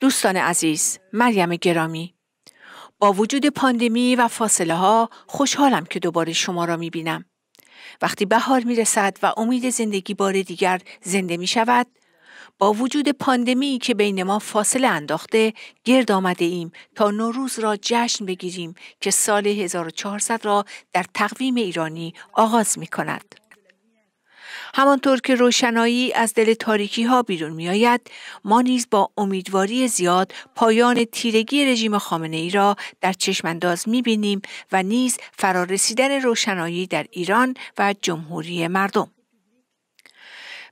دوستان عزیز، مریم گرامی، با وجود پاندمی و فاصله ها خوشحالم که دوباره شما را می بینم. وقتی بهار می رسد و امید زندگی بار دیگر زنده می شود، با وجود پاندمی که بین ما فاصله انداخته گرد آمده ایم تا نوروز را جشن بگیریم که سال 1400 را در تقویم ایرانی آغاز می کند. همانطور که روشنایی از دل تاریکی ها بیرون می آید ما نیز با امیدواری زیاد پایان تیرگی رژیم خامنه ای را در چشمانداز می بینیم و نیز فرارسیدن روشنایی در ایران و جمهوری مردم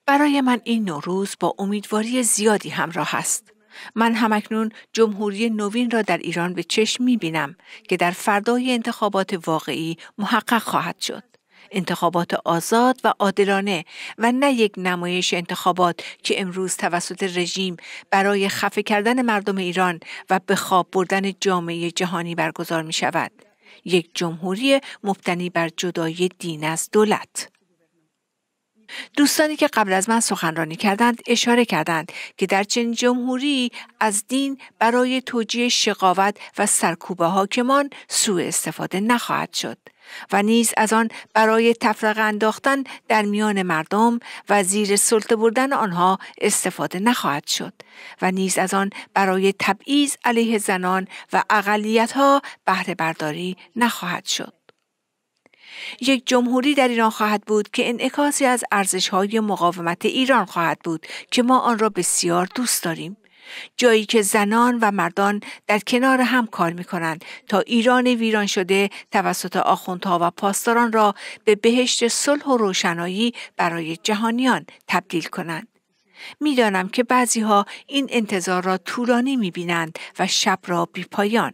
برای من این نوروز با امیدواری زیادی همراه است من همکنون جمهوری نوین را در ایران به چشم می بینم که در فردای انتخابات واقعی محقق خواهد شد. انتخابات آزاد و عادلانه و نه یک نمایش انتخابات که امروز توسط رژیم برای خفه کردن مردم ایران و به خواب بردن جامعه جهانی برگزار می شود. یک جمهوری مبتنی بر جدای دین از دولت. دوستانی که قبل از من سخنرانی کردند اشاره کردند که در چنین جمهوری از دین برای توجیه شقاوت و سرکوب حاکمان سوء استفاده نخواهد شد و نیز از آن برای تفرق انداختن در میان مردم و زیر سلطه بردن آنها استفاده نخواهد شد و نیز از آن برای تبعیض علیه زنان و اقلیتها بهره برداری نخواهد شد یک جمهوری در ایران خواهد بود که انعکاسی از ارزش های مقاومت ایران خواهد بود که ما آن را بسیار دوست داریم جایی که زنان و مردان در کنار هم کار می کنند تا ایران ویران شده توسط آخوندها و پاسداران را به بهشت صلح و روشنایی برای جهانیان تبدیل کنند. میدانم که بعضی ها این انتظار را طولانی می بینند و شب را بی پایان.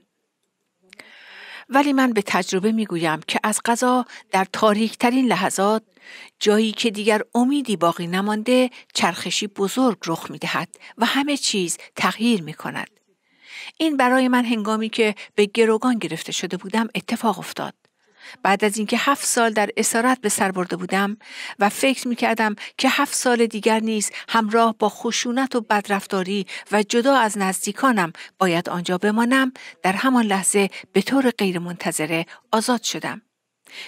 ولی من به تجربه می گویم که از قضا در ترین لحظات جایی که دیگر امیدی باقی نمانده چرخشی بزرگ رخ می دهد و همه چیز تغییر می کند. این برای من هنگامی که به گروگان گرفته شده بودم اتفاق افتاد. بعد از اینکه هفت سال در اسارت به سر برده بودم و فکر می کردم که هفت سال دیگر نیز همراه با خشونت و بدرفتاری و جدا از نزدیکانم باید آنجا بمانم در همان لحظه به طور غیرمنتظره آزاد شدم.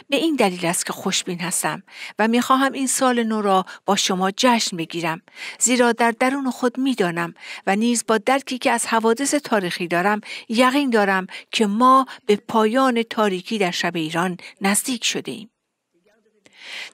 به این دلیل است که خوشبین هستم و میخواهم این سال نو را با شما جشن بگیرم زیرا در درون خود میدانم و نیز با درکی که از حوادث تاریخی دارم یقین دارم که ما به پایان تاریکی در شب ایران نزدیک شده ایم.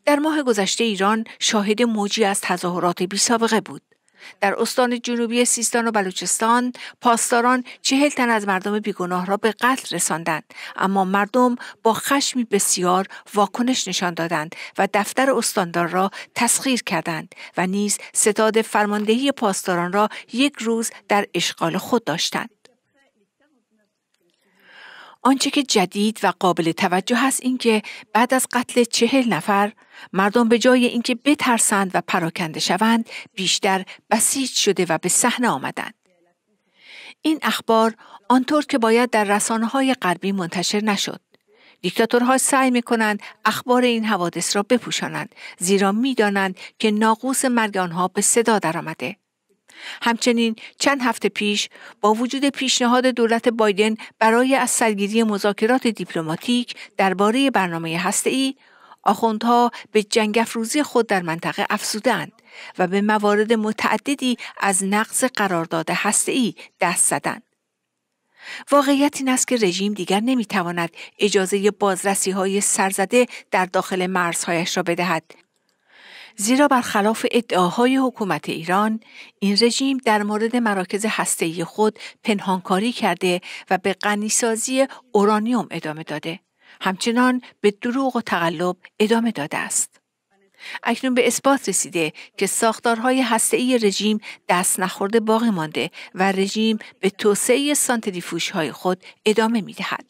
در ماه گذشته ایران شاهد موجی از تظاهرات بی سابقه بود. در استان جنوبی سیستان و بلوچستان پاسداران چهل تن از مردم بیگناه را به قتل رساندند اما مردم با خشمی بسیار واکنش نشان دادند و دفتر استاندار را تسخیر کردند و نیز ستاد فرماندهی پاسداران را یک روز در اشغال خود داشتند آنچه که جدید و قابل توجه است اینکه بعد از قتل چهل نفر مردم به جای اینکه بترسند و پراکنده شوند بیشتر بسیج شده و به صحنه آمدند این اخبار آنطور که باید در رسانه های غربی منتشر نشد دیکتاتورها سعی می کنند اخبار این حوادث را بپوشانند زیرا می دانند که ناقوس مرگ آنها به صدا درآمده. همچنین چند هفته پیش با وجود پیشنهاد دولت بایدن برای از سرگیری مذاکرات دیپلماتیک درباره برنامه هسته‌ای آخوندها به جنگ افروزی خود در منطقه افزودند و به موارد متعددی از نقض قرارداد هسته‌ای دست زدند. واقعیت این است که رژیم دیگر نمیتواند اجازه بازرسی های سرزده در داخل مرزهایش را بدهد زیرا برخلاف ادعاهای حکومت ایران این رژیم در مورد مراکز هسته‌ای خود پنهانکاری کرده و به غنیسازی اورانیوم ادامه داده همچنان به دروغ و تقلب ادامه داده است اکنون به اثبات رسیده که ساختارهای هسته‌ای رژیم دست نخورده باقی مانده و رژیم به توسعه سانتریفوژهای خود ادامه می‌دهد.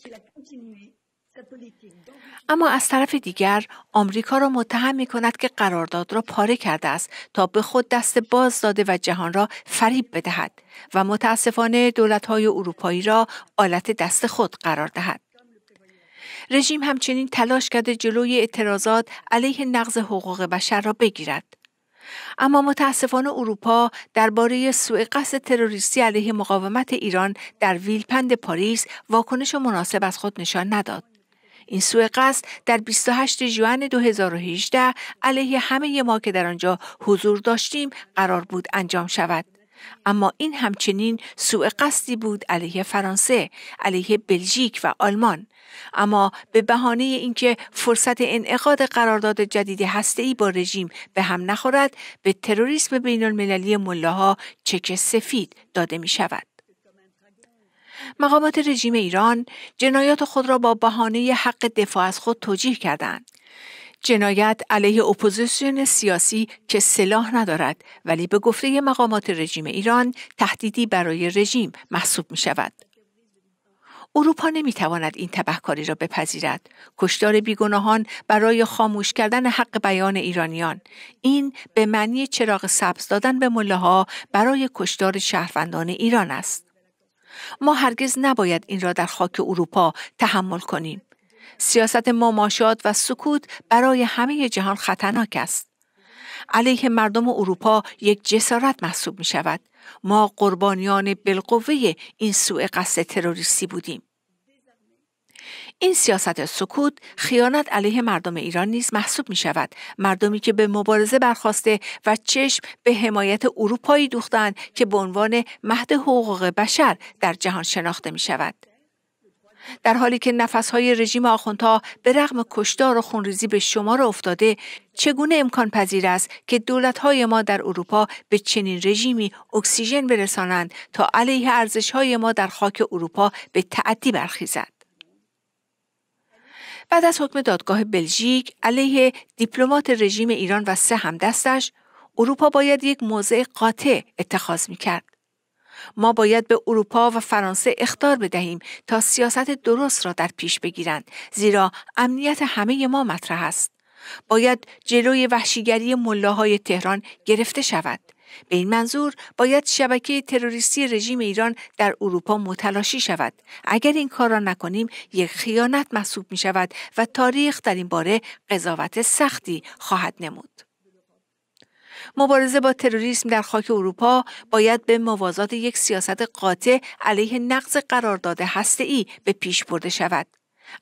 اما از طرف دیگر آمریکا را متهم می کند که قرارداد را پاره کرده است تا به خود دست باز داده و جهان را فریب بدهد و متاسفانه دولت های اروپایی را آلت دست خود قرار دهد. رژیم همچنین تلاش کرده جلوی اعتراضات علیه نقض حقوق بشر را بگیرد. اما متاسفانه اروپا درباره سوء قصد تروریستی علیه مقاومت ایران در ویلپند پاریس واکنش مناسب از خود نشان نداد. این سوء قصد در 28 جوان 2018 علیه همه ما که در آنجا حضور داشتیم قرار بود انجام شود اما این همچنین سوء قصدی بود علیه فرانسه، علیه بلژیک و آلمان. اما به بهانه اینکه فرصت انعقاد قرارداد جدید ای با رژیم به هم نخورد، به تروریسم بین المللی ملاها چک سفید داده می شود. مقامات رژیم ایران جنایات خود را با بهانه حق دفاع از خود توجیه کردند. جنایت علیه اپوزیسیون سیاسی که سلاح ندارد ولی به گفته مقامات رژیم ایران تهدیدی برای رژیم محسوب می شود. اروپا تواند این تبهکاری را بپذیرد کشتار بیگناهان برای خاموش کردن حق بیان ایرانیان این به معنی چراغ سبز دادن به مله برای کشتار شهروندان ایران است ما هرگز نباید این را در خاک اروپا تحمل کنیم. سیاست مماشات و سکوت برای همه جهان خطرناک است. علیه مردم اروپا یک جسارت محسوب می شود. ما قربانیان بلقوه این سوء قصد تروریستی بودیم. این سیاست سکوت خیانت علیه مردم ایران نیز محسوب می شود مردمی که به مبارزه برخواسته و چشم به حمایت اروپایی دوختند که به عنوان مهد حقوق بشر در جهان شناخته می شود در حالی که نفسهای رژیم آخوندها به رغم کشتار و خونریزی به شما را افتاده چگونه امکان پذیر است که دولتهای ما در اروپا به چنین رژیمی اکسیژن برسانند تا علیه ارزشهای ما در خاک اروپا به تعدی برخیزد بعد از حکم دادگاه بلژیک علیه دیپلمات رژیم ایران و سه همدستش اروپا باید یک موضع قاطع اتخاذ می کرد. ما باید به اروپا و فرانسه اختار بدهیم تا سیاست درست را در پیش بگیرند زیرا امنیت همه ما مطرح است. باید جلوی وحشیگری ملاهای تهران گرفته شود. به این منظور باید شبکه تروریستی رژیم ایران در اروپا متلاشی شود اگر این کار را نکنیم یک خیانت محسوب می شود و تاریخ در این باره قضاوت سختی خواهد نمود مبارزه با تروریسم در خاک اروپا باید به موازات یک سیاست قاطع علیه نقض قرارداد هسته‌ای به پیش برده شود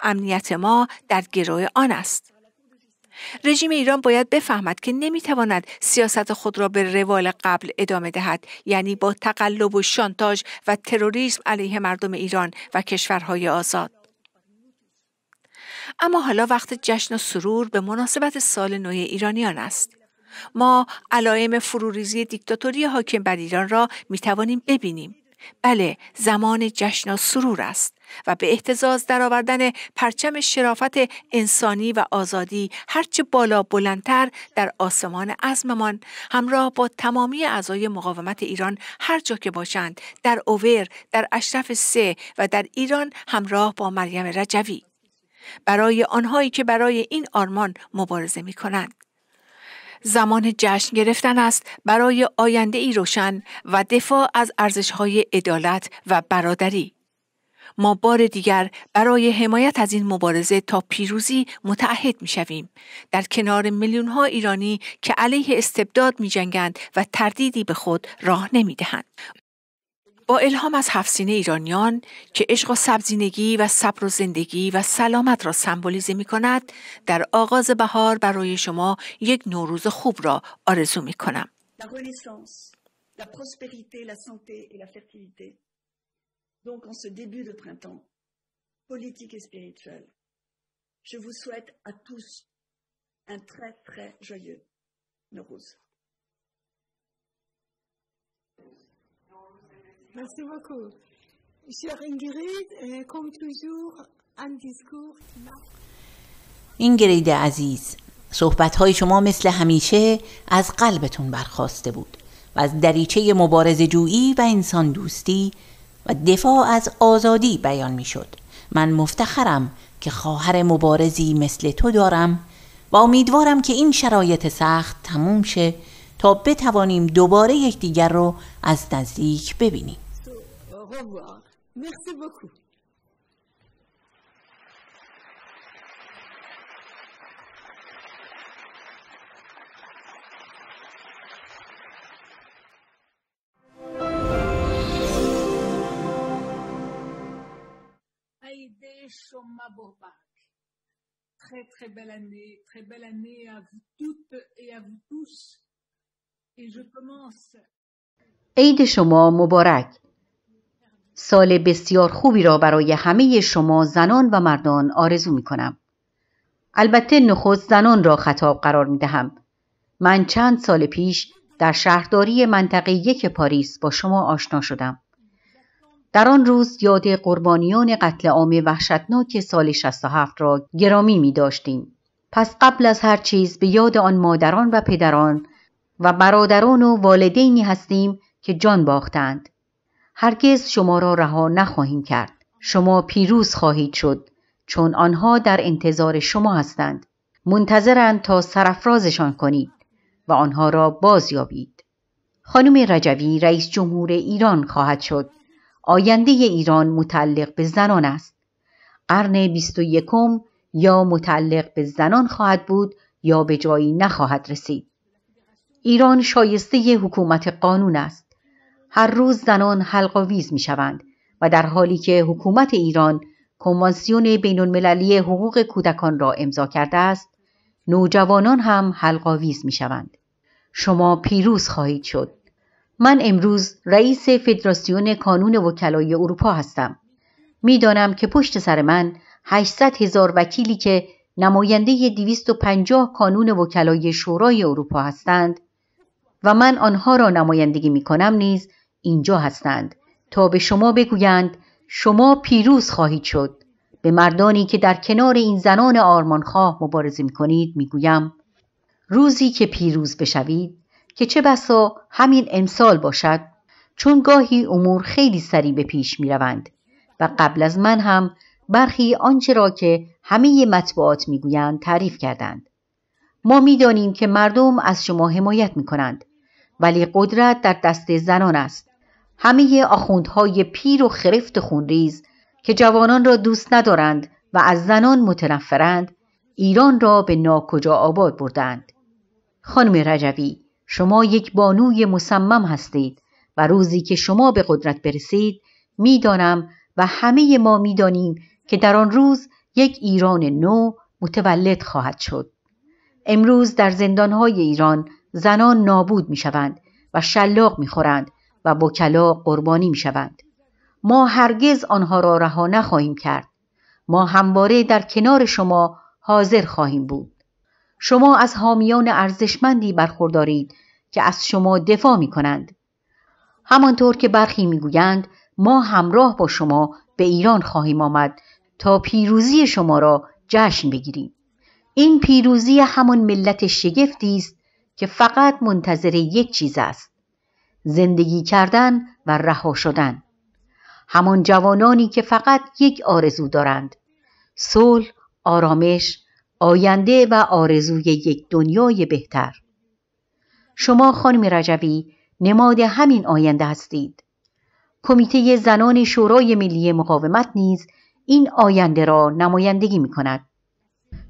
امنیت ما در گروه آن است رژیم ایران باید بفهمد که نمیتواند سیاست خود را به روال قبل ادامه دهد یعنی با تقلب و شانتاج و تروریسم علیه مردم ایران و کشورهای آزاد اما حالا وقت جشن و سرور به مناسبت سال نو ایرانیان است ما علائم فروریزی دیکتاتوری حاکم بر ایران را می توانیم ببینیم بله زمان جشن و سرور است و به احتزاز درآوردن پرچم شرافت انسانی و آزادی هرچه بالا بلندتر در آسمان عزممان همراه با تمامی اعضای مقاومت ایران هر جا که باشند در اوور در اشرف سه و در ایران همراه با مریم رجوی برای آنهایی که برای این آرمان مبارزه می کنند زمان جشن گرفتن است برای آینده ای روشن و دفاع از ارزشهای عدالت و برادری. ما بار دیگر برای حمایت از این مبارزه تا پیروزی متعهد می شویم. در کنار میلیون ها ایرانی که علیه استبداد می جنگند و تردیدی به خود راه نمی دهند. با الهام از هفسینه ایرانیان که عشق و سبزینگی و صبر و زندگی و سلامت را سمبولیزه می کند در آغاز بهار برای شما یک نوروز خوب را آرزو می کنم. la prospérité, la santé et la fertilité. Donc en ce début de printemps, politique et je vous souhaite à tous un très très joyeux Nowruz. Merci beaucoup. اینگرید عزیز صحبت های شما مثل همیشه از قلبتون برخواسته بود و از دریچه مبارز جویی و انسان دوستی و دفاع از آزادی بیان می شد من مفتخرم که خواهر مبارزی مثل تو دارم و امیدوارم که این شرایط سخت تموم شه تا بتوانیم دوباره یکدیگر رو از نزدیک ببینیم Très très belle année, très belle année à vous toutes et à vous tous. Et je commence عید شما مبارک سال بسیار خوبی را برای همه شما زنان و مردان آرزو می کنم. البته نخست زنان را خطاب قرار می دهم. من چند سال پیش در شهرداری منطقه یک پاریس با شما آشنا شدم. در آن روز یاد قربانیان قتل عام وحشتناک سال 67 را گرامی می داشتیم. پس قبل از هر چیز به یاد آن مادران و پدران و برادران و والدینی هستیم که جان باختند هرگز شما را رها نخواهیم کرد شما پیروز خواهید شد چون آنها در انتظار شما هستند منتظرند تا سرافرازشان کنید و آنها را بازیابید خانم رجوی رئیس جمهور ایران خواهد شد آینده ایران متعلق به زنان است قرن 21 یا متعلق به زنان خواهد بود یا به جایی نخواهد رسید ایران شایسته ی حکومت قانون است هر روز زنان حلقاویز می شوند و در حالی که حکومت ایران کنوانسیون بین المللی حقوق کودکان را امضا کرده است نوجوانان هم حلقاویز می شوند. شما پیروز خواهید شد. من امروز رئیس فدراسیون کانون وکلای اروپا هستم. میدانم که پشت سر من 800 هزار وکیلی که نماینده 250 کانون وکلای شورای اروپا هستند و من آنها را نمایندگی می کنم نیز اینجا هستند تا به شما بگویند شما پیروز خواهید شد به مردانی که در کنار این زنان آرمانخواه مبارزه می کنید می گویم روزی که پیروز بشوید که چه بسا همین امسال باشد چون گاهی امور خیلی سریع به پیش می روند و قبل از من هم برخی آنچه را که همه مطبوعات گویند تعریف کردند ما میدانیم که مردم از شما حمایت می کنند ولی قدرت در دست زنان است همه آخوندهای پیر و خرفت خونریز که جوانان را دوست ندارند و از زنان متنفرند ایران را به ناکجا آباد بردند خانم رجوی شما یک بانوی مصمم هستید و روزی که شما به قدرت برسید میدانم و همه ما میدانیم که در آن روز یک ایران نو متولد خواهد شد امروز در زندانهای ایران زنان نابود می شوند و شلاق می خورند و وکلا قربانی می شوند. ما هرگز آنها را رها نخواهیم کرد. ما همواره در کنار شما حاضر خواهیم بود. شما از حامیان ارزشمندی برخوردارید که از شما دفاع می کنند. همانطور که برخی میگویند ما همراه با شما به ایران خواهیم آمد تا پیروزی شما را جشن بگیریم این پیروزی همان ملت شگفتی است که فقط منتظر یک چیز است زندگی کردن و رها شدن همان جوانانی که فقط یک آرزو دارند صلح آرامش آینده و آرزوی یک دنیای بهتر شما خانم رجوی نماد همین آینده هستید کمیته زنان شورای ملی مقاومت نیز این آینده را نمایندگی می کند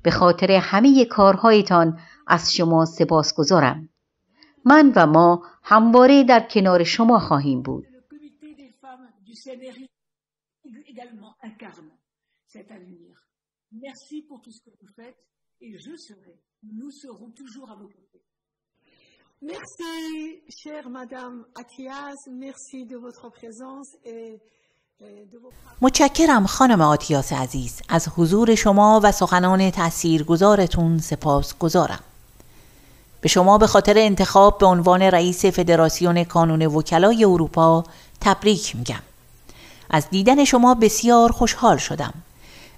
به خاطر همه کارهایتان از شما گذارم. من و ما همواره در کنار شما خواهیم بود. مرسی chère Madame Atias, مرسی دو votre présence et متشکرم خانم آتیاس عزیز از حضور شما و سخنان تاثیرگذارتون سپاس گذارم به شما به خاطر انتخاب به عنوان رئیس فدراسیون کانون وکلای اروپا تبریک میگم از دیدن شما بسیار خوشحال شدم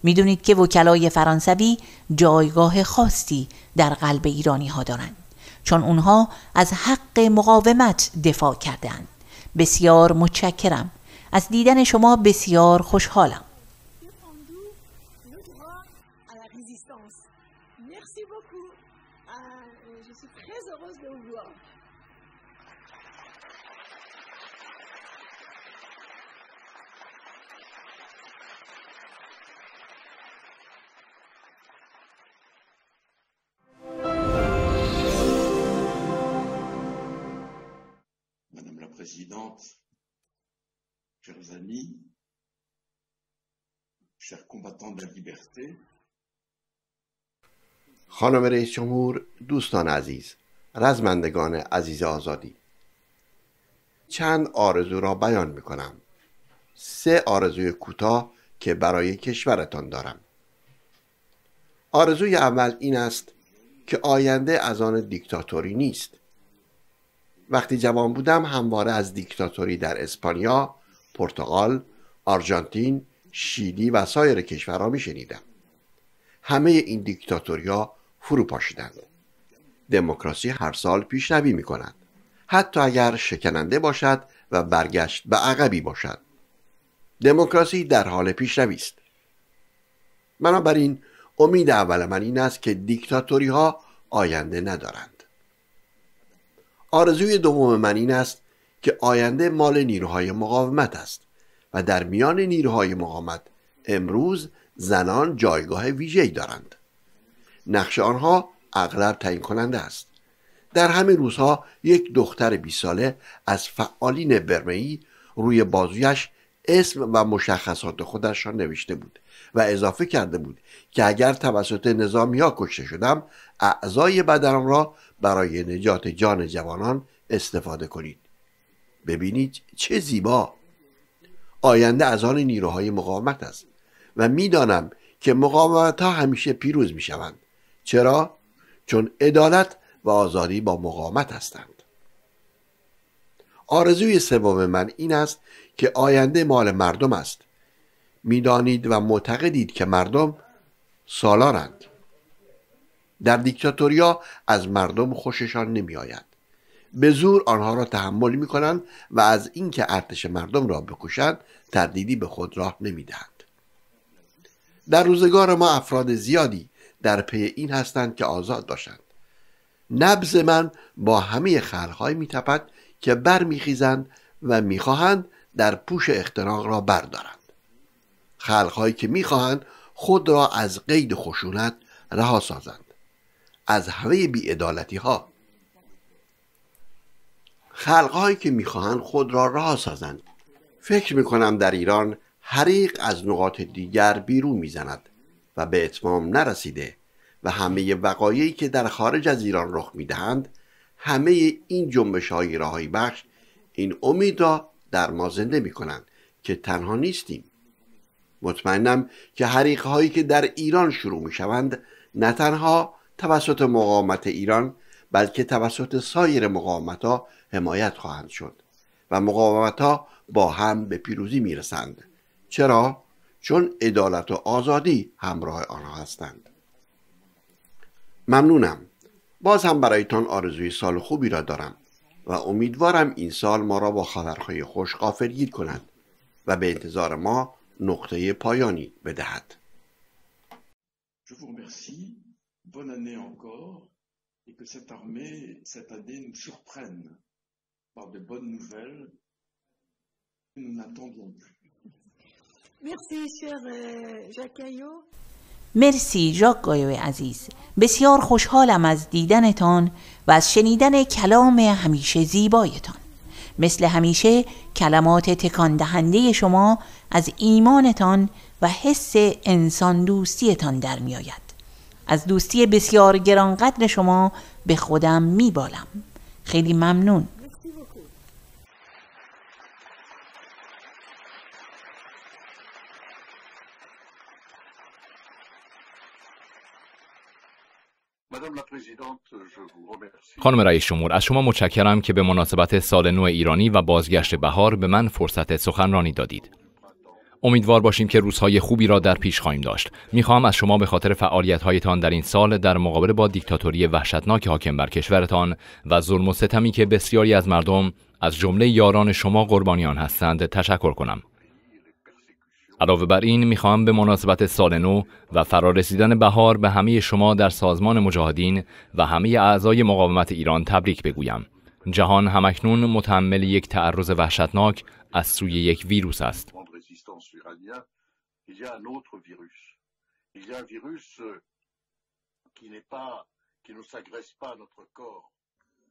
میدونید که وکلای فرانسوی جایگاه خاصی در قلب ایرانی ها دارند چون اونها از حق مقاومت دفاع کردند بسیار متشکرم از دیدن شما بسیار خوشحالم amis, chers combattants de la liberté, خانم رئیس جمهور دوستان عزیز رزمندگان عزیز آزادی چند آرزو را بیان می کنم سه آرزوی کوتاه که برای کشورتان دارم آرزوی اول این است که آینده از آن دیکتاتوری نیست وقتی جوان بودم همواره از دیکتاتوری در اسپانیا پرتغال، آرژانتین، شیلی و سایر کشورها شنیدم. همه این دیکتاتوریا فرو پاشیدند دموکراسی هر سال پیشروی می کند حتی اگر شکننده باشد و برگشت به عقبی باشد دموکراسی در حال پیشروی است بنابراین امید اول من این است که دیکتاتوری ها آینده ندارند آرزوی دوم من این است که آینده مال نیروهای مقاومت است و در میان نیروهای مقاومت امروز زنان جایگاه ویژه‌ای دارند نقش آنها اغلب تعیین کننده است در همین روزها یک دختر 20 ساله از فعالین برمهی روی بازویش اسم و مشخصات خودش را نوشته بود و اضافه کرده بود که اگر توسط نظامی ها کشته شدم اعضای بدنم را برای نجات جان جوانان استفاده کنید ببینید چه زیبا آینده از آن نیروهای مقاومت است و میدانم که مقاومت ها همیشه پیروز می شوند چرا؟ چون عدالت و آزادی با مقاومت هستند آرزوی سوم من این است که آینده مال مردم است میدانید و معتقدید که مردم سالارند در دیکتاتوریا از مردم خوششان نمیآید به زور آنها را تحمل می کنند و از اینکه ارتش مردم را بکشند تردیدی به خود راه نمی دهند. در روزگار ما افراد زیادی در پی این هستند که آزاد باشند نبز من با همه می تپد که خیزند و میخواهند در پوش اختراق را بردارند خلقهایی که میخواهند خود را از قید خشونت رها سازند از همه بیعدالتی ها خلقهایی که میخواهند خود را راه سازند فکر میکنم در ایران حریق از نقاط دیگر بیرون میزند و به اتمام نرسیده و همه وقایعی که در خارج از ایران رخ میدهند همه این جنبش های راهی بخش این امید را در ما زنده میکنند که تنها نیستیم مطمئنم که حریق هایی که در ایران شروع میشوند نه تنها توسط مقاومت ایران بلکه توسط سایر مقاومت ها حمایت خواهند شد و مقاومت ها با هم به پیروزی رسند. چرا؟ چون عدالت و آزادی همراه آنها هستند ممنونم باز هم برایتان آرزوی سال خوبی را دارم و امیدوارم این سال ما را با خبرهای خوش غافلگیر کند و به انتظار ما نقطه پایانی بدهد par de bonnes nouvelles que nous n'attendions plus. مرسی جاکایو عزیز بسیار خوشحالم از دیدنتان و از شنیدن کلام همیشه زیبایتان مثل همیشه کلمات تکان دهنده شما از ایمانتان و حس انسان دوستیتان در می آید. از دوستی بسیار گرانقدر شما به خودم می بالم. خیلی ممنون خانم رئیس جمهور از شما متشکرم که به مناسبت سال نو ایرانی و بازگشت بهار به من فرصت سخنرانی دادید. امیدوار باشیم که روزهای خوبی را در پیش خواهیم داشت. میخواهم از شما به خاطر هایتان در این سال در مقابل با دیکتاتوری وحشتناک حاکم بر کشورتان و ظلم و ستمی که بسیاری از مردم از جمله یاران شما قربانیان هستند تشکر کنم. علاوه بر این میخواهم به مناسبت سال نو و فرارسیدن بهار به همه شما در سازمان مجاهدین و همه اعضای مقاومت ایران تبریک بگویم. جهان همکنون متحمل یک تعرض وحشتناک از سوی یک ویروس است.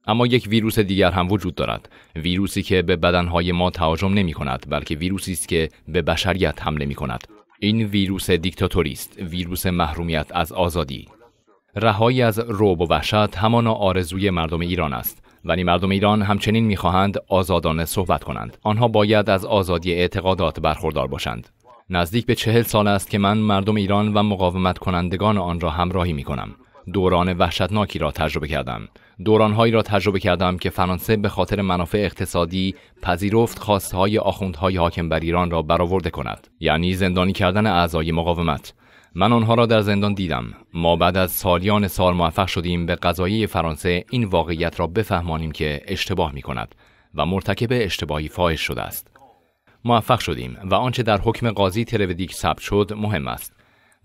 اما یک ویروس دیگر هم وجود دارد ویروسی که به بدنهای ما تهاجم نمی کند بلکه ویروسی است که به بشریت حمله می کند این ویروس دیکتاتوری است ویروس محرومیت از آزادی رهایی از روب و وحشت همان آرزوی مردم ایران است ولی مردم ایران همچنین میخواهند آزادانه صحبت کنند آنها باید از آزادی اعتقادات برخوردار باشند نزدیک به چهل سال است که من مردم ایران و مقاومت کنندگان آن را همراهی می دوران وحشتناکی را تجربه کردم دورانهایی را تجربه کردم که فرانسه به خاطر منافع اقتصادی پذیرفت خواستهای آخوندهای حاکم بر ایران را برآورده کند یعنی زندانی کردن اعضای مقاومت من آنها را در زندان دیدم ما بعد از سالیان سال موفق شدیم به قضایی فرانسه این واقعیت را بفهمانیم که اشتباه می کند و مرتکب اشتباهی فاحش شده است موفق شدیم و آنچه در حکم قاضی ترودیک ثبت شد مهم است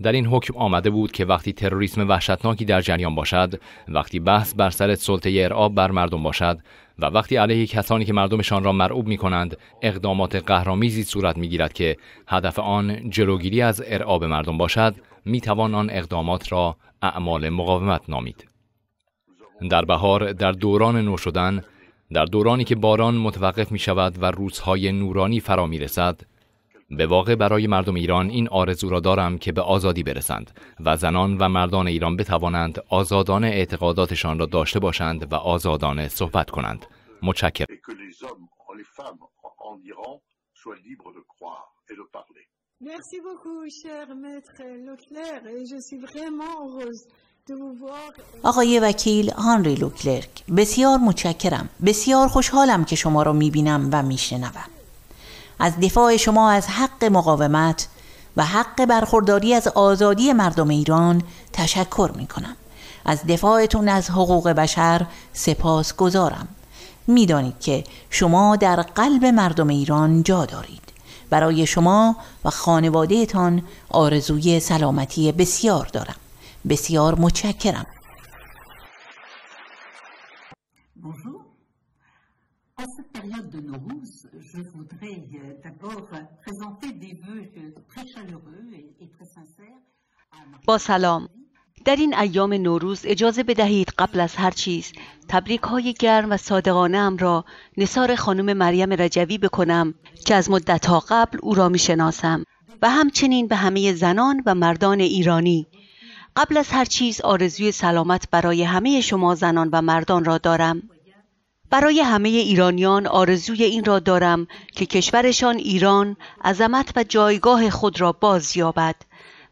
در این حکم آمده بود که وقتی تروریسم وحشتناکی در جریان باشد وقتی بحث بر سر سلطه ارعاب بر مردم باشد و وقتی علیه کسانی که مردمشان را مرعوب می کنند اقدامات قهرامیزی صورت می گیرد که هدف آن جلوگیری از ارعاب مردم باشد می توان آن اقدامات را اعمال مقاومت نامید در بهار در دوران نو شدن در دورانی که باران متوقف می شود و روزهای نورانی فرا می رسد به واقع برای مردم ایران این آرزو را دارم که به آزادی برسند و زنان و مردان ایران بتوانند آزادانه اعتقاداتشان را داشته باشند و آزادانه صحبت کنند. متشکرم. آقای وکیل هانری لوکلرک بسیار متشکرم بسیار خوشحالم که شما را میبینم و میشنوم از دفاع شما از حق مقاومت و حق برخورداری از آزادی مردم ایران تشکر می کنم از دفاعتون از حقوق بشر سپاس گذارم میدانید که شما در قلب مردم ایران جا دارید برای شما و خانوادهتان آرزوی سلامتی بسیار دارم بسیار متشکرم je voudrais euh, euh, présenter des vœux euh, très chaleureux et très sincères. با سلام در این ایام نوروز اجازه بدهید قبل از هر چیز تبریک های گرم و صادقانه ام را نصار خانم مریم رجوی بکنم که از مدت ها قبل او را می شناسم و همچنین به همه زنان و مردان ایرانی قبل از هر چیز آرزوی سلامت برای همه شما زنان و مردان را دارم برای همه ایرانیان آرزوی این را دارم که کشورشان ایران عظمت و جایگاه خود را باز یابد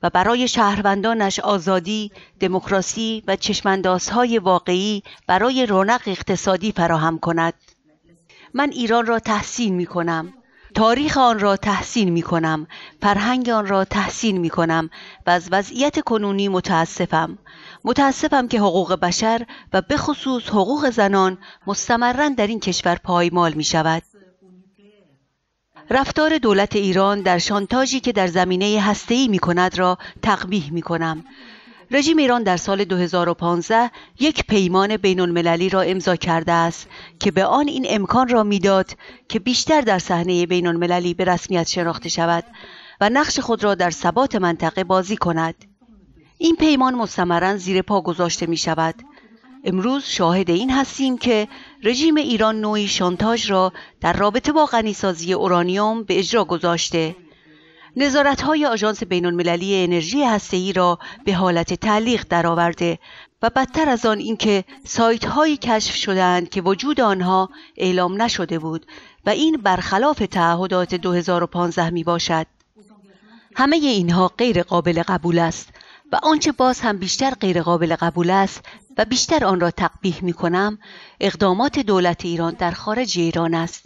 و برای شهروندانش آزادی، دموکراسی و چشماندازهای واقعی برای رونق اقتصادی فراهم کند. من ایران را تحسین می کنم. تاریخ آن را تحسین می کنم، فرهنگ آن را تحسین می کنم و از وضعیت کنونی متاسفم. متاسفم که حقوق بشر و به خصوص حقوق زنان مستمرا در این کشور پایمال می شود. رفتار دولت ایران در شانتاجی که در زمینه هسته‌ای می کند را تقبیح می کنم. رژیم ایران در سال 2015 یک پیمان بین المللی را امضا کرده است که به آن این امکان را میداد که بیشتر در صحنه بین المللی به رسمیت شناخته شود و نقش خود را در ثبات منطقه بازی کند. این پیمان مستمرا زیر پا گذاشته می شود امروز شاهد این هستیم که رژیم ایران نوعی شانتاج را در رابطه با غنیسازی اورانیوم به اجرا گذاشته نظارت های آژانس بین المللی انرژی ای را به حالت تعلیق درآورده و بدتر از آن اینکه سایت هایی کشف شدند که وجود آنها اعلام نشده بود و این برخلاف تعهدات 2015 می باشد. همه اینها غیر قابل قبول است و آنچه باز هم بیشتر غیرقابل قبول است و بیشتر آن را تقبیح می کنم اقدامات دولت ایران در خارج ایران است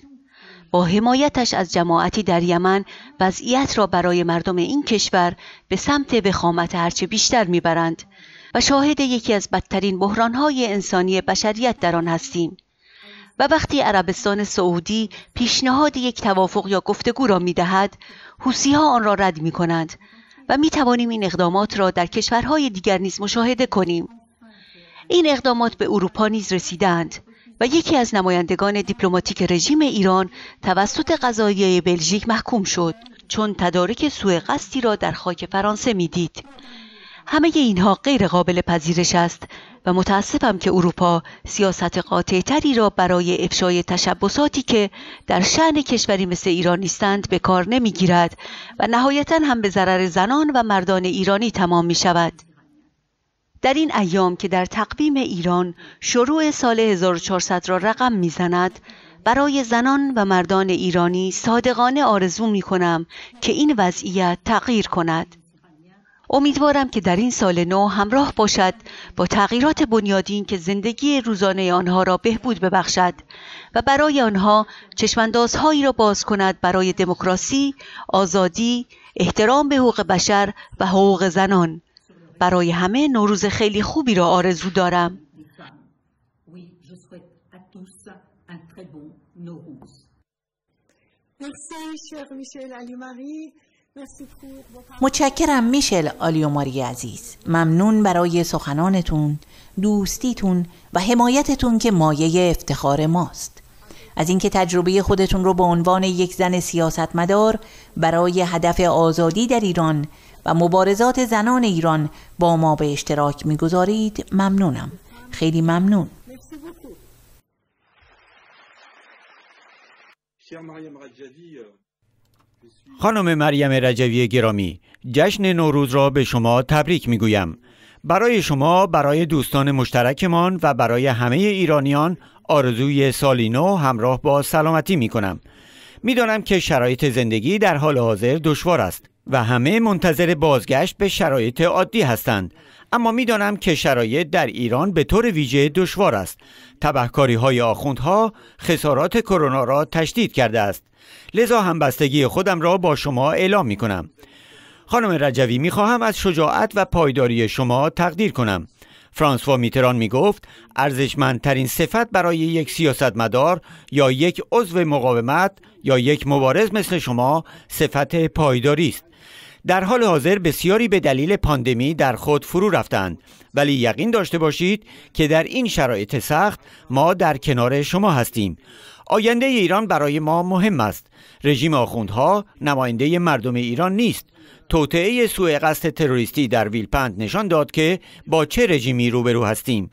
با حمایتش از جماعتی در یمن وضعیت را برای مردم این کشور به سمت وخامت هرچه بیشتر میبرند و شاهد یکی از بدترین بحرانهای انسانی بشریت در آن هستیم و وقتی عربستان سعودی پیشنهاد یک توافق یا گفتگو را میدهد حوسیها آن را رد می و می توانیم این اقدامات را در کشورهای دیگر نیز مشاهده کنیم این اقدامات به اروپا نیز رسیدند و یکی از نمایندگان دیپلماتیک رژیم ایران توسط قضایی بلژیک محکوم شد چون تدارک سوء قصدی را در خاک فرانسه میدید همه اینها غیر قابل پذیرش است و متاسفم که اروپا سیاست تری را برای افشای تشبساتی که در شعن کشوری مثل ایران نیستند به کار نمیگیرد و نهایتا هم به ضرر زنان و مردان ایرانی تمام می شود. در این ایام که در تقویم ایران شروع سال 1400 را رقم میزند برای زنان و مردان ایرانی صادقانه آرزو می کنم که این وضعیت تغییر کند. امیدوارم که در این سال نو همراه باشد با تغییرات بنیادین که زندگی روزانه آنها را بهبود ببخشد و برای آنها چشماندازهایی را باز کند برای دموکراسی، آزادی، احترام به حقوق بشر و حقوق زنان. برای همه نوروز خیلی خوبی را آرزو دارم. Merci, cher Michel متشکرم میشل آلیو ماری عزیز ممنون برای سخنانتون دوستیتون و حمایتتون که مایه افتخار ماست از اینکه تجربه خودتون رو به عنوان یک زن سیاستمدار برای هدف آزادی در ایران و مبارزات زنان ایران با ما به اشتراک میگذارید ممنونم خیلی ممنون خانم مریم رجوی گرامی جشن نوروز را به شما تبریک می گویم برای شما برای دوستان مشترکمان و برای همه ایرانیان آرزوی سالی نو همراه با سلامتی می کنم میدانم که شرایط زندگی در حال حاضر دشوار است و همه منتظر بازگشت به شرایط عادی هستند اما میدانم که شرایط در ایران به طور ویژه دشوار است تبهکاری های آخوندها خسارات کرونا را تشدید کرده است لذا همبستگی خودم را با شما اعلام می کنم خانم رجوی می خواهم از شجاعت و پایداری شما تقدیر کنم فرانسوا میتران می گفت ارزشمندترین صفت برای یک سیاستمدار یا یک عضو مقاومت یا یک مبارز مثل شما صفت پایداری است در حال حاضر بسیاری به دلیل پاندمی در خود فرو رفتند ولی یقین داشته باشید که در این شرایط سخت ما در کنار شما هستیم آینده ایران برای ما مهم است رژیم آخوندها نماینده مردم ایران نیست توطعه سوء قصد تروریستی در ویلپند نشان داد که با چه رژیمی روبرو هستیم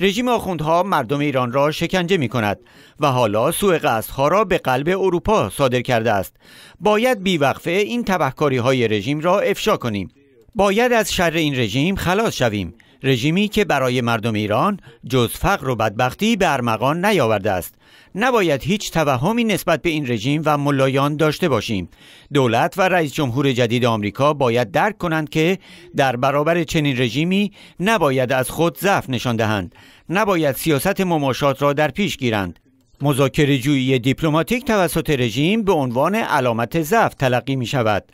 رژیم آخوندها مردم ایران را شکنجه می کند و حالا سوء قصدها را به قلب اروپا صادر کرده است باید بیوقفه این تبهکاری های رژیم را افشا کنیم باید از شر این رژیم خلاص شویم رژیمی که برای مردم ایران جز فقر و بدبختی به ارمغان نیاورده است نباید هیچ توهمی نسبت به این رژیم و ملایان داشته باشیم دولت و رئیس جمهور جدید آمریکا باید درک کنند که در برابر چنین رژیمی نباید از خود ضعف نشان دهند نباید سیاست مماشات را در پیش گیرند مذاکره جویی دیپلماتیک توسط رژیم به عنوان علامت ضعف تلقی می شود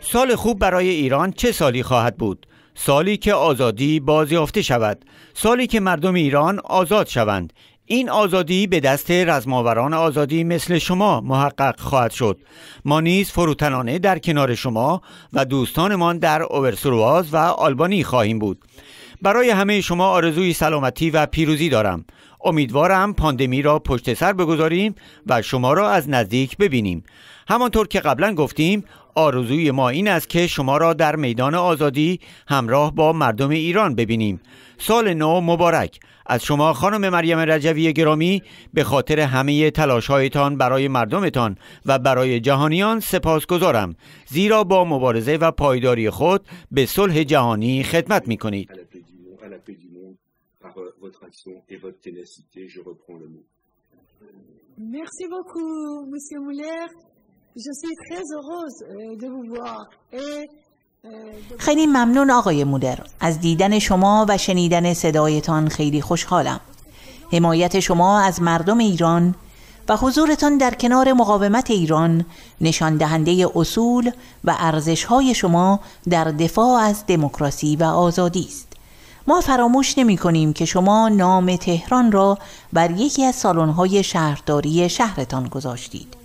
سال خوب برای ایران چه سالی خواهد بود سالی که آزادی بازیافته شود سالی که مردم ایران آزاد شوند این آزادی به دست رزماوران آزادی مثل شما محقق خواهد شد ما نیز فروتنانه در کنار شما و دوستانمان در اوورسرواز و آلبانی خواهیم بود برای همه شما آرزوی سلامتی و پیروزی دارم امیدوارم پاندمی را پشت سر بگذاریم و شما را از نزدیک ببینیم همانطور که قبلا گفتیم آرزوی ما این است که شما را در میدان آزادی همراه با مردم ایران ببینیم سال نو مبارک از شما خانم مریم رجوی گرامی به خاطر همه تلاشهایتان برای مردمتان و برای جهانیان سپاس گذارم زیرا با مبارزه و پایداری خود به صلح جهانی خدمت می کنید votre خیلی ممنون آقای مودر از دیدن شما و شنیدن صدایتان خیلی خوشحالم حمایت شما از مردم ایران و حضورتان در کنار مقاومت ایران نشان دهنده اصول و ارزش‌های شما در دفاع از دموکراسی و آزادی است ما فراموش نمی کنیم که شما نام تهران را بر یکی از سالن‌های شهرداری شهرتان گذاشتید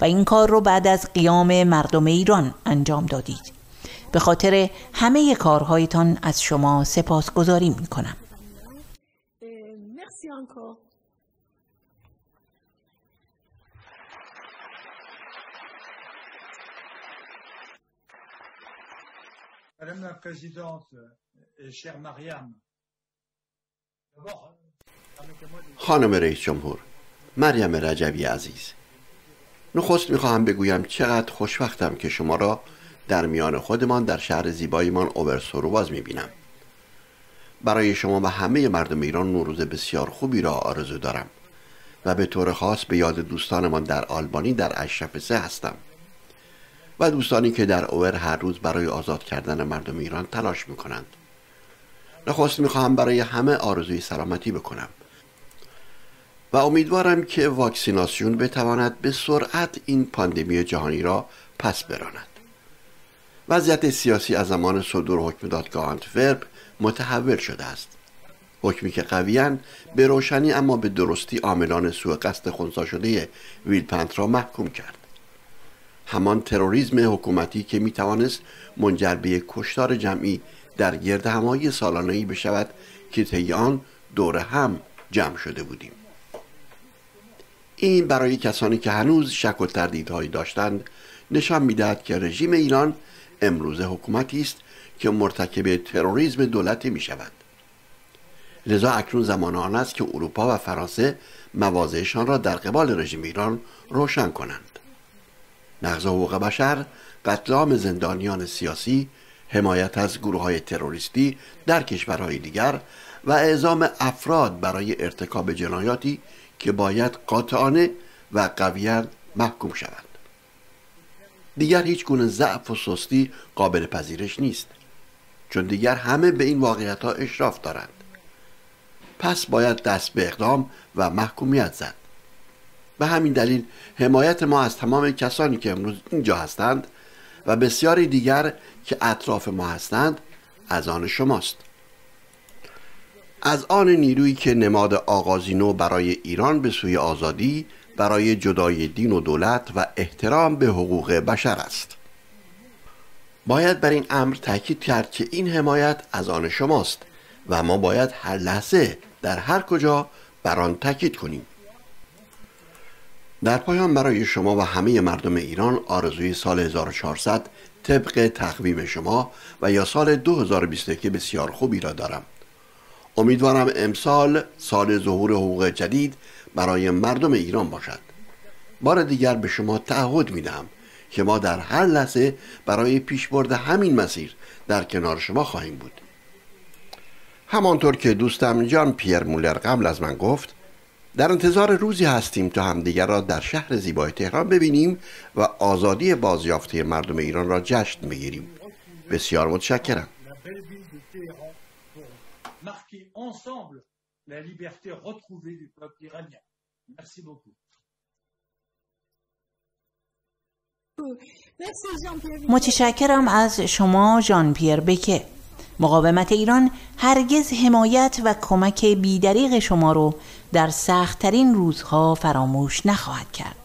و این کار رو بعد از قیام مردم ایران انجام دادید به خاطر همه کارهایتان از شما سپاسگزاری می کنم Madame la Présidente, Euh, euh, خانم رئیس جمهور مریم رجبی عزیز نخست میخواهم بگویم چقدر خوشوقتم که شما را در میان خودمان در شهر زیبایمان اوور می میبینم برای شما و همه مردم ایران نوروز بسیار خوبی را آرزو دارم و به طور خاص به یاد دوستانمان در آلبانی در اشرف سه هستم و دوستانی که در اوور هر روز برای آزاد کردن مردم ایران تلاش میکنند نخواست میخواهم برای همه آرزوی سلامتی بکنم و امیدوارم که واکسیناسیون بتواند به سرعت این پاندمی جهانی را پس براند وضعیت سیاسی از زمان صدور حکم دادگاه انتفرب متحول شده است حکمی که قویا به روشنی اما به درستی عاملان سوء قصد خونسا شده ویلپنت را محکوم کرد همان تروریزم حکومتی که میتوانست منجر به کشتار جمعی در گرد همایی سالانه‌ای بشود که طی آن دور هم جمع شده بودیم این برای کسانی که هنوز شک و تردیدهایی داشتند نشان میدهد که رژیم ایران امروزه حکومتی است که مرتکب تروریزم دولتی می شود لذا اکنون زمان آن است که اروپا و فرانسه مواضعشان را در قبال رژیم ایران روشن کنند نقض حقوق بشر قتل زندانیان سیاسی حمایت از گروه های تروریستی در کشورهای دیگر و اعزام افراد برای ارتکاب جنایاتی که باید قاطعانه و قویا محکوم شوند دیگر هیچ گونه ضعف و سستی قابل پذیرش نیست چون دیگر همه به این واقعیت ها اشراف دارند پس باید دست به اقدام و محکومیت زد به همین دلیل حمایت ما از تمام کسانی که امروز اینجا هستند و بسیاری دیگر که اطراف ما هستند از آن شماست از آن نیرویی که نماد آغازینو برای ایران به سوی آزادی برای جدای دین و دولت و احترام به حقوق بشر است باید بر این امر تاکید کرد که این حمایت از آن شماست و ما باید هر لحظه در هر کجا بر آن تاکید کنیم در پایان برای شما و همه مردم ایران آرزوی سال 1400 طبق تقویم شما و یا سال 2021 بسیار خوبی را دارم امیدوارم امسال سال ظهور حقوق جدید برای مردم ایران باشد بار دیگر به شما تعهد می که ما در هر لحظه برای پیشبرد همین مسیر در کنار شما خواهیم بود همانطور که دوستم جان پیر مولر قبل از من گفت در انتظار روزی هستیم تا همدیگر را در شهر زیبای تهران ببینیم و آزادی بازیافته مردم ایران را جشن بگیریم بسیار متشکرم متشکرم از شما ژان پیر بکه مقاومت ایران هرگز حمایت و کمک بیدریق شما رو در سختترین روزها فراموش نخواهد کرد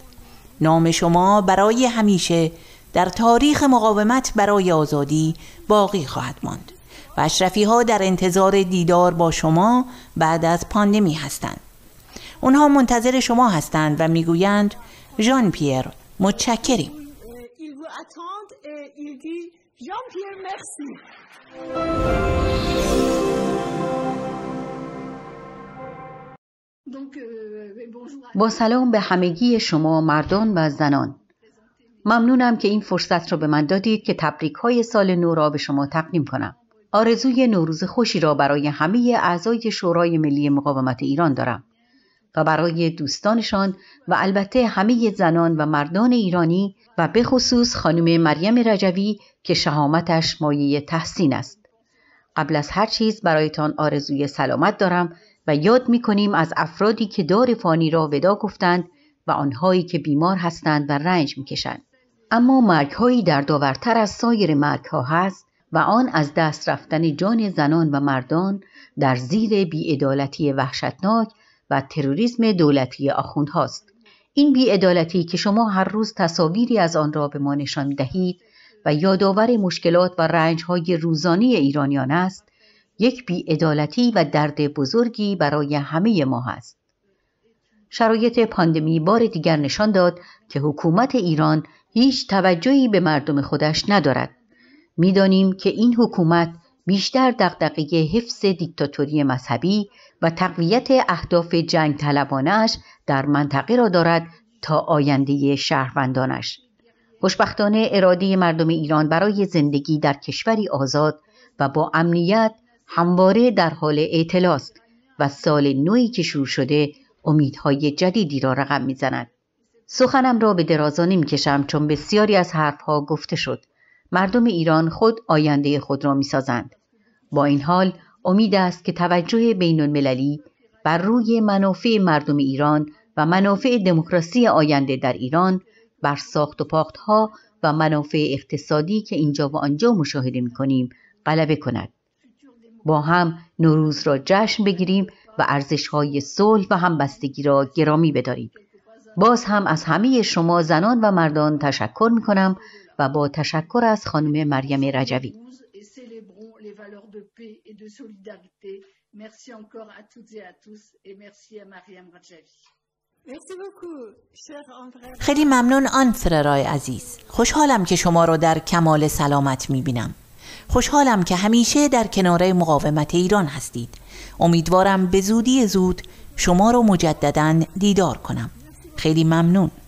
نام شما برای همیشه در تاریخ مقاومت برای آزادی باقی خواهد ماند و اشرفی ها در انتظار دیدار با شما بعد از پاندمی هستند اونها منتظر شما هستند و میگویند ژان پیر متشکریم Euh, euh, با سلام به همگی شما مردان و زنان ممنونم که این فرصت را به من دادید که تبریک های سال نو را به شما تقدیم کنم آرزوی نوروز خوشی را برای همه اعضای شورای ملی مقاومت ایران دارم و برای دوستانشان و البته همه زنان و مردان ایرانی و به خصوص خانم مریم رجوی که شهامتش مایه تحسین است. قبل از هر چیز برایتان آرزوی سلامت دارم و یاد می کنیم از افرادی که دار فانی را ودا گفتند و آنهایی که بیمار هستند و رنج می کشند. اما مرگهایی در داورتر از سایر مرگها هست و آن از دست رفتن جان زنان و مردان در زیر بیعدالتی وحشتناک و تروریسم دولتی آخوندهاست این بیعدالتی که شما هر روز تصاویری از آن را به ما نشان دهید و یادآور مشکلات و رنجهای روزانی ایرانیان است یک بیعدالتی و درد بزرگی برای همه ما هست شرایط پاندمی بار دیگر نشان داد که حکومت ایران هیچ توجهی به مردم خودش ندارد میدانیم که این حکومت بیشتر دقدقه حفظ دیکتاتوری مذهبی و تقویت اهداف جنگ طلبانش در منطقه را دارد تا آینده شهروندانش. خوشبختانه اراده مردم ایران برای زندگی در کشوری آزاد و با امنیت همواره در حال اعتلاست و سال نوی که شروع شده امیدهای جدیدی را رقم میزند. سخنم را به درازا کشم چون بسیاری از حرفها گفته شد مردم ایران خود آینده خود را می سازند. با این حال امید است که توجه بین المللی بر روی منافع مردم ایران و منافع دموکراسی آینده در ایران بر ساخت و پاخت ها و منافع اقتصادی که اینجا و آنجا مشاهده می کنیم غلبه کند. با هم نوروز را جشن بگیریم و ارزش های صلح و همبستگی را گرامی بداریم. باز هم از همه شما زنان و مردان تشکر می کنم و با تشکر از خانم مریم رجوی خیلی ممنون آن فررای عزیز خوشحالم که شما را در کمال سلامت میبینم خوشحالم که همیشه در کناره مقاومت ایران هستید امیدوارم به زودی زود شما را مجددا دیدار کنم خیلی ممنون